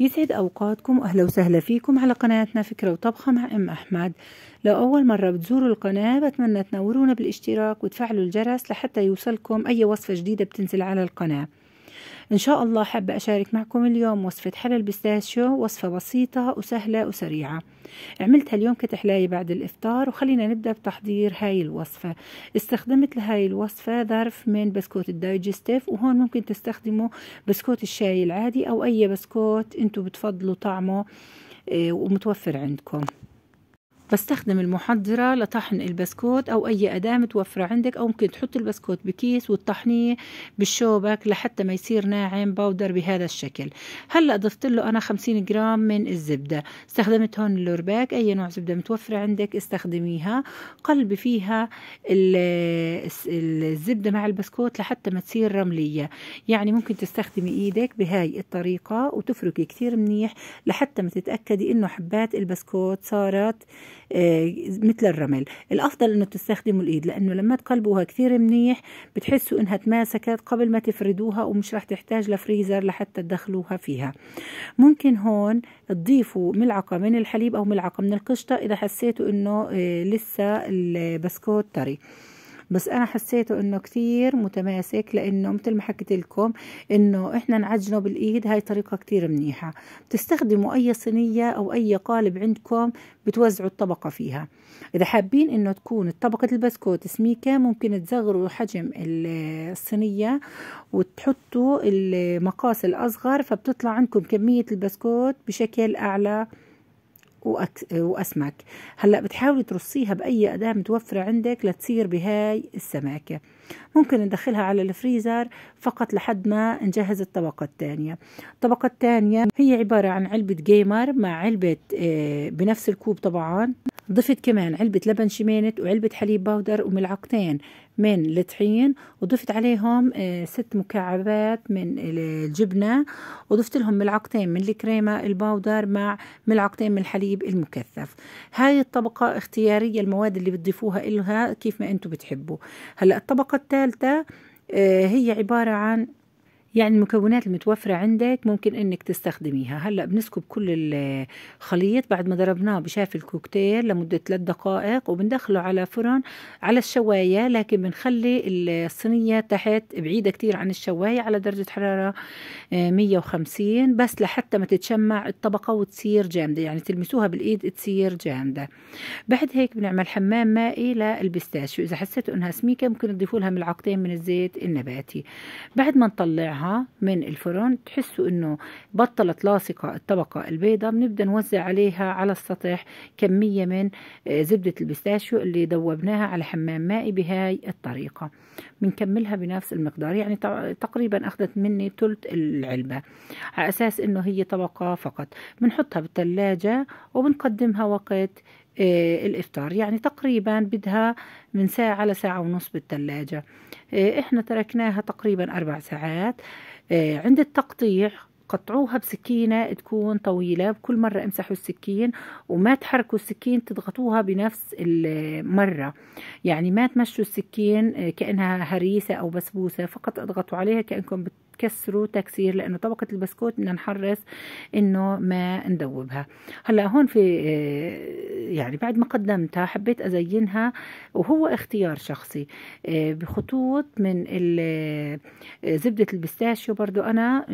يسعد أوقاتكم أهلا وسهلا فيكم على قناتنا فكرة وطبخة مع أم أحمد لو أول مرة بتزوروا القناة بتمنى تنورونا بالاشتراك وتفعلوا الجرس لحتى يوصلكم أي وصفة جديدة بتنزل على القناة إن شاء الله حابة أشارك معكم اليوم وصفة حلى البستاشيو وصفة بسيطة وسهلة وسريعة عملتها اليوم كتحلاية بعد الإفطار وخلينا نبدأ بتحضير هاي الوصفة استخدمت لهاي الوصفة ظرف من بسكوت الدايجستيف وهون ممكن تستخدموا بسكوت الشاي العادي أو أي بسكوت أنتوا بتفضلوا طعمه آه، ومتوفر عندكم بستخدم المحضرة لطحن البسكوت أو أي أداة متوفرة عندك أو ممكن تحط البسكوت بكيس وتطحنيه بالشوبك لحتى ما يصير ناعم باودر بهذا الشكل هلأ ضفت له أنا 50 جرام من الزبدة استخدمت هون اللورباك أي نوع زبدة متوفرة عندك استخدميها قلبي فيها الزبدة مع البسكوت لحتى ما تصير رملية يعني ممكن تستخدمي إيدك بهاي الطريقة وتفركي كتير منيح لحتى ما تتأكدي إنه حبات البسكوت صارت آه، مثل الرمل الأفضل أنه تستخدموا الإيد لأنه لما تقلبوها كثير منيح بتحسوا أنها تماسكت قبل ما تفردوها ومش راح تحتاج لفريزر لحتى تدخلوها فيها ممكن هون تضيفوا ملعقة من الحليب أو ملعقة من القشطة إذا حسيتوا أنه آه، لسه البسكوت طري بس انا حسيته انه كتير متماسك لانه مثل ما حكيت لكم انه احنا نعجنه بالايد هاي طريقه كتير منيحه بتستخدموا اي صينيه او اي قالب عندكم بتوزعوا الطبقه فيها اذا حابين انه تكون طبقه البسكوت سميكه ممكن تصغروا حجم الصينيه وتحطوا المقاس الاصغر فبتطلع عندكم كميه البسكوت بشكل اعلى وأسمك هلأ بتحاولي ترصيها بأي أداة متوفرة عندك لتصير بهاي السماكة ممكن ندخلها على الفريزر فقط لحد ما نجهز الطبقة الثانية الطبقة الثانية هي عبارة عن علبة جيمر مع علبة آه، بنفس الكوب طبعا ضفت كمان علبة لبن شمينت وعلبة حليب باودر وملعقتين من الطحين وضفت عليهم آه، ست مكعبات من الجبنة وضفت لهم ملعقتين من الكريمة الباودر مع ملعقتين من الحليب المكثف هاي الطبقة اختيارية المواد اللي بتضيفوها إلها كيف ما انتم بتحبوا هلأ الطبقة الثالثة آه، هي عبارة عن يعني المكونات المتوفرة عندك ممكن انك تستخدميها هلا بنسكب كل الخليط بعد ما ضربناه بشاف الكوكتيل لمدة ثلاث دقائق وبندخله على فرن على الشواية لكن بنخلي الصينية تحت بعيدة كتير عن الشواية على درجة حرارة 150 آه، بس لحتى ما تتشمع الطبقة وتصير جامدة يعني تلمسوها بالايد تصير جامدة بعد هيك بنعمل حمام مائي للبستاشيو اذا حسيتوا انها سميكة ممكن تضيفوا لها ملعقتين من الزيت النباتي بعد ما نطلعها من الفرن تحسوا انه بطلت لاصقة الطبقة البيضاء بنبدأ نوزع عليها على السطح كمية من آه، زبدة البستاشيو اللي دوبناها على حمام مائي بهاي الطريقة بنكملها بنفس المقدار يعني تقريبا اخذت مني ثلث العلبة على اساس انه هي طبقة فقط بنحطها بالثلاجة وبنقدمها وقت آه، الإفطار يعني تقريبا بدها من ساعة لساعة ونص بالثلاجة آه، إحنا تركناها تقريبا أربع ساعات آه، عند التقطيع قطعوها بسكينة تكون طويلة بكل مرة امسحوا السكين وما تحركوا السكين تضغطوها بنفس المرة يعني ما تمشوا السكين كأنها هريسة أو بسبوسة فقط اضغطوا عليها كأنكم بت تكسروا تكسير لانه طبقه البسكوت بدنا نحرص انه ما ندوبها هلا هون في آه، يعني بعد ما قدمتها حبيت ازينها وهو اختيار شخصي آه، بخطوط من آه، زبده البستاشيو برضو انا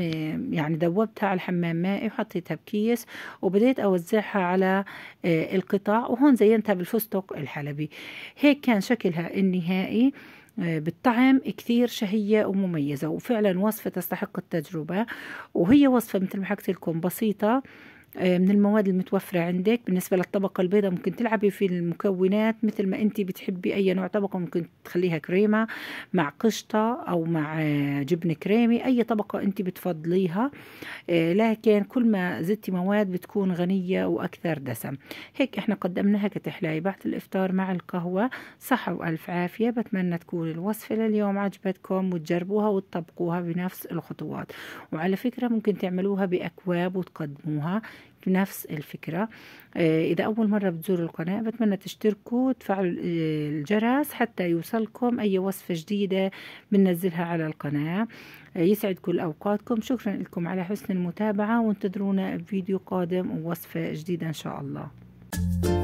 يعني دوبتها على الحمام مائي وحطيتها بكيس وبديت اوزعها على القطع وهون زينتها بالفستق الحلبي هيك كان شكلها النهائي آه، بالطعم كثير شهية ومميزة وفعلا وصفة تستحق التجربة وهي وصفة مثل ما حكيت لكم بسيطة آه، من المواد المتوفرة عندك بالنسبة للطبقة البيضاء ممكن تلعبي في المكونات مثل ما انت بتحبي اي نوع طبقة ممكن تخليها كريمة مع قشطة او مع آه، جبن كريمي اي طبقة انت بتفضليها آه، لكن كل ما زدتي مواد بتكون غنية واكثر دسم هيك احنا قدمناها كتحلاية بعد الافطار مع القهوة صحة والف عافية بتمنى تكون الوصفة لليوم عجبتكم وتجربوها وتطبقوها بنفس الخطوات وعلى فكرة ممكن تعملوها باكواب وتقدموها نفس الفكرة آه، إذا أول مرة بتزوروا القناة بتمنى تشتركوا وتفعلوا آه، الجرس حتى يوصلكم أي وصفة جديدة بننزلها على القناة آه، يسعد كل أوقاتكم شكرا لكم على حسن المتابعة وانتظرونا بفيديو قادم ووصفة جديدة إن شاء الله